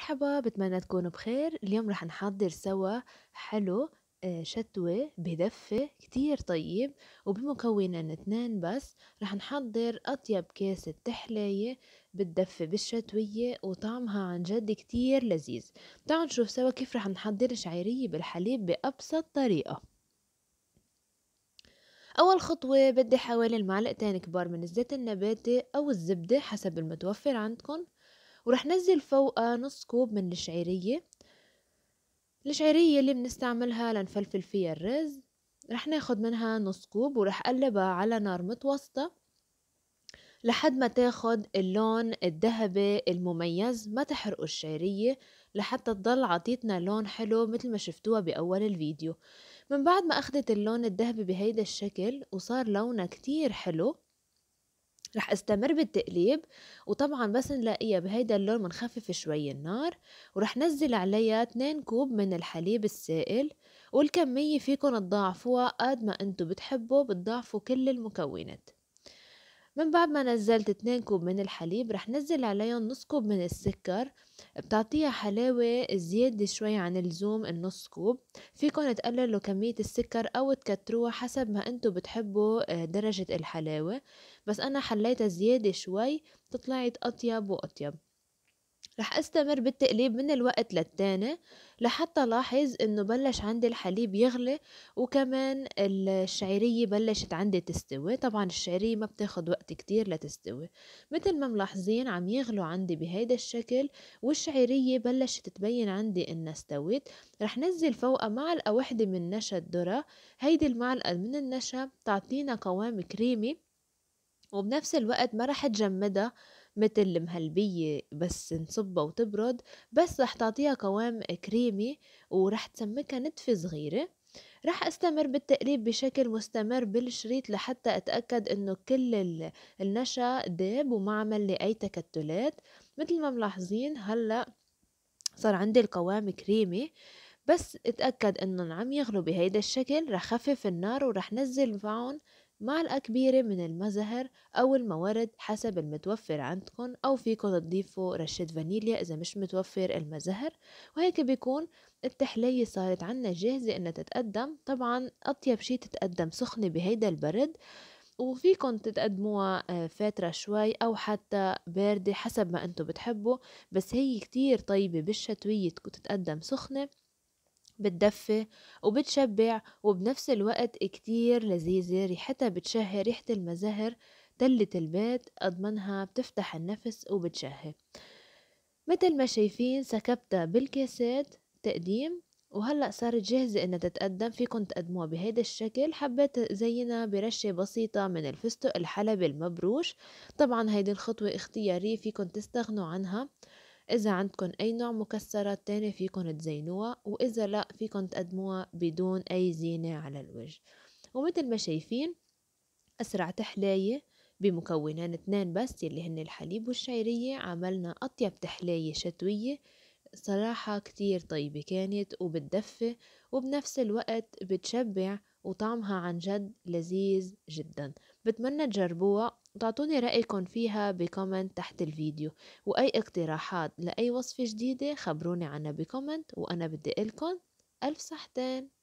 مرحبا بتمنى تكونوا بخير اليوم رح نحضر سوا حلو آه، شتوي بدفة كتير طيب وبمكونان اتنين بس رح نحضر أطيب كاسة تحلاية بالدفة بالشتوية وطعمها عن جد كتير لذيذ تعالوا نشوف سوا كيف رح نحضر شعيرية بالحليب بأبسط طريقة أول خطوة بدي حوالي المعلقتين كبار من الزيت النباتي أو الزبدة حسب المتوفر عندكم ورح نزل فوقها نص كوب من الشعيرية الشعيرية اللي بنستعملها لنفلفل فيها الرز رح ناخد منها نص كوب ورح قلبها على نار متوسطة لحد ما تاخد اللون الذهبي المميز ما تحرقوا الشعيرية لحتى تضل عطيتنا لون حلو مثل ما شفتوها بأول الفيديو من بعد ما أخدت اللون الذهبي بهيدا الشكل وصار لونها كتير حلو رح استمر بالتقليب وطبعا بس نلاقيها بهيدا اللون منخفف شوي النار ورح نزل عليها 2 كوب من الحليب السائل والكمية فيكن تضاعفوها قد ما انتو بتحبوا بتضاعفوا كل المكونات من بعد ما نزلت 2 كوب من الحليب رح نزل عليهم نص كوب من السكر بتعطيها حلاوة زيادة شوي عن اللزوم النص كوب فيكن تقللوا كمية السكر أو تكتروها حسب ما انتو بتحبوا آه، درجة الحلاوة بس أنا حليتها زيادة شوي تطلعت أطيب وأطيب رح استمر بالتقليب من الوقت للتاني لحتى لاحظ انه بلش عندي الحليب يغلي وكمان الشعيرية بلشت عندي تستوي طبعا الشعيرية ما بتاخد وقت كتير لتستوي مثل ما ملاحظين عم يغلوا عندي بهيدا الشكل والشعيرية بلشت تبين عندي انها استويت رح نزل فوقها معلقة واحدة من نشا الذرة هيدي المعلقة من النشا بتعطينا قوام كريمي وبنفس الوقت ما رح تجمدها مثل المهلبية بس نصبها وتبرد بس رح تعطيها قوام كريمي ورح تسمكها نتفة صغيرة رح استمر بالتقليب بشكل مستمر بالشريط لحتى اتأكد انه كل النشا داب وما عمل لي اي تكتلات مثل ما ملاحظين هلأ صار عندي القوام كريمي بس اتأكد انه عم يغلو بهيدا الشكل رح خفف النار ورح نزل معهم معلقة كبيرة من المزهر أو الموارد حسب المتوفر عندكم أو فيكم تضيفوا رشة فانيليا إذا مش متوفر المزهر وهيك بيكون التحلية صارت عنا جاهزة إنها تتقدم طبعا أطيب شي تتقدم سخنة بهيدا البرد وفيكم تتقدموها آه، فاترة شوي أو حتى باردة حسب ما أنتم بتحبوا بس هي كتير طيبة بالشتوية تتقدم سخنة بتدفي وبتشبع وبنفس الوقت كتير لذيذة ريحتها بتشهي ريحة المزهر تلة البيت أضمنها بتفتح النفس وبتشهي متل ما شايفين سكبتها بالكاسات تقديم وهلأ صارت جاهزة إنها تتقدم فيكن تقدموها بهيدا الشكل حبيت زينها برشة بسيطة من الفستق الحلبي المبروش طبعا هيدي الخطوة اختيارية فيكن تستغنوا عنها إذا عندكم أي نوع مكسرات تاني فيكن تزينوها وإذا لا فيكن تقدموها بدون أي زينة على الوجه ومثل ما شايفين أسرع تحلاية بمكونان اثنان بس يلي هن الحليب والشعيرية عملنا أطيب تحلاية شتوية صراحة كتير طيبة كانت وبتدفي وبنفس الوقت بتشبع وطعمها عن جد لذيذ جدا بتمنى تجربوها تعطوني رأيكم فيها بكومنت تحت الفيديو وأي اقتراحات لأي وصفة جديدة خبروني عنها بكومنت وأنا بدي أقلكن ألف صحتين